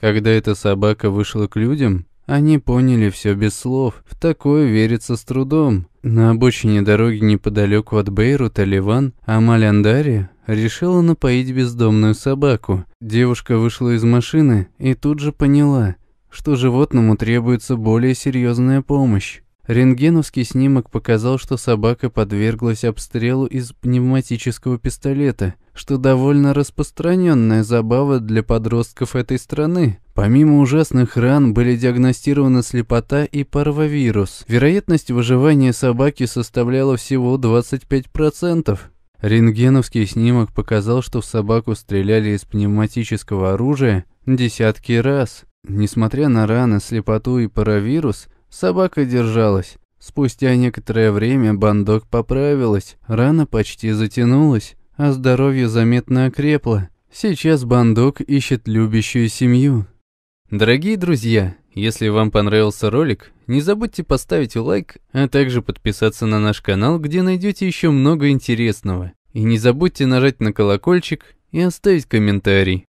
Когда эта собака вышла к людям, они поняли все без слов. В такое верится с трудом. На обочине дороги неподалеку от Бейрута, Ливан, Амаль решила напоить бездомную собаку. Девушка вышла из машины и тут же поняла, что животному требуется более серьезная помощь. Рентгеновский снимок показал, что собака подверглась обстрелу из пневматического пистолета, что довольно распространенная забава для подростков этой страны. Помимо ужасных ран были диагностированы слепота и парвовирус. Вероятность выживания собаки составляла всего 25%. Рентгеновский снимок показал, что в собаку стреляли из пневматического оружия десятки раз. Несмотря на раны, слепоту и паравирус, Собака держалась. Спустя некоторое время бандок поправилась, рана почти затянулась, а здоровье заметно окрепло. Сейчас бандок ищет любящую семью. Дорогие друзья, если вам понравился ролик, не забудьте поставить лайк, а также подписаться на наш канал, где найдете еще много интересного. И не забудьте нажать на колокольчик и оставить комментарий.